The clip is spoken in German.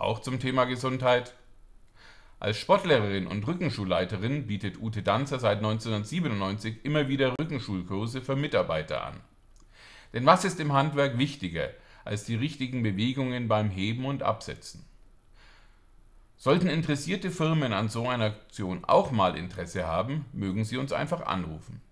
auch zum Thema Gesundheit. Als Sportlehrerin und Rückenschulleiterin bietet Ute Danzer seit 1997 immer wieder Rückenschulkurse für Mitarbeiter an. Denn was ist im Handwerk wichtiger als die richtigen Bewegungen beim Heben und Absetzen? Sollten interessierte Firmen an so einer Aktion auch mal Interesse haben, mögen Sie uns einfach anrufen.